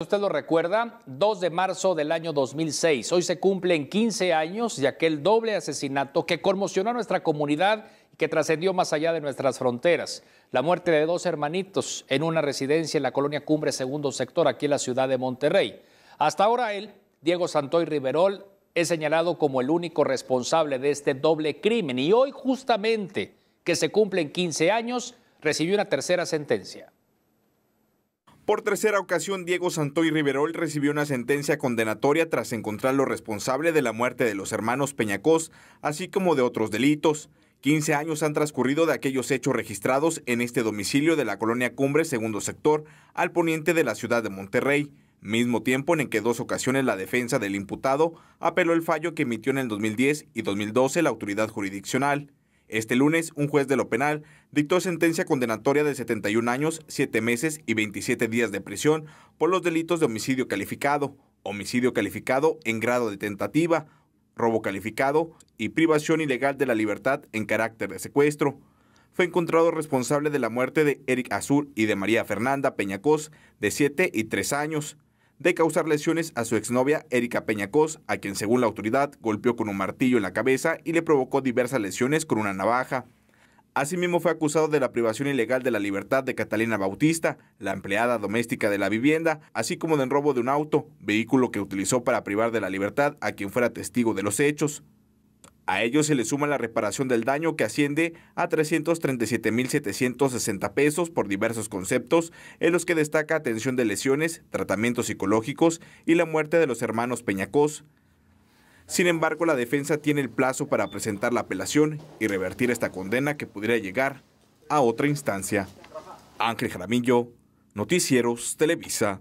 Usted lo recuerda, 2 de marzo del año 2006. Hoy se cumplen 15 años de aquel doble asesinato que conmocionó a nuestra comunidad y que trascendió más allá de nuestras fronteras. La muerte de dos hermanitos en una residencia en la colonia Cumbre Segundo Sector, aquí en la ciudad de Monterrey. Hasta ahora él, Diego Santoy Riverol, es señalado como el único responsable de este doble crimen y hoy justamente que se cumplen 15 años, recibió una tercera sentencia. Por tercera ocasión, Diego Santoy Riverol recibió una sentencia condenatoria tras encontrarlo responsable de la muerte de los hermanos Peñacos, así como de otros delitos. 15 años han transcurrido de aquellos hechos registrados en este domicilio de la colonia Cumbre, segundo sector, al poniente de la ciudad de Monterrey, mismo tiempo en el que dos ocasiones la defensa del imputado apeló el fallo que emitió en el 2010 y 2012 la autoridad jurisdiccional. Este lunes, un juez de lo penal dictó sentencia condenatoria de 71 años, 7 meses y 27 días de prisión por los delitos de homicidio calificado, homicidio calificado en grado de tentativa, robo calificado y privación ilegal de la libertad en carácter de secuestro. Fue encontrado responsable de la muerte de Eric Azur y de María Fernanda Peñacos, de 7 y 3 años de causar lesiones a su exnovia Erika Peñacos, a quien según la autoridad golpeó con un martillo en la cabeza y le provocó diversas lesiones con una navaja. Asimismo fue acusado de la privación ilegal de la libertad de Catalina Bautista, la empleada doméstica de la vivienda, así como del robo de un auto, vehículo que utilizó para privar de la libertad a quien fuera testigo de los hechos. A ellos se le suma la reparación del daño que asciende a 337.760 pesos por diversos conceptos, en los que destaca atención de lesiones, tratamientos psicológicos y la muerte de los hermanos Peñacos. Sin embargo, la defensa tiene el plazo para presentar la apelación y revertir esta condena que podría llegar a otra instancia. Ángel Jaramillo, Noticieros Televisa.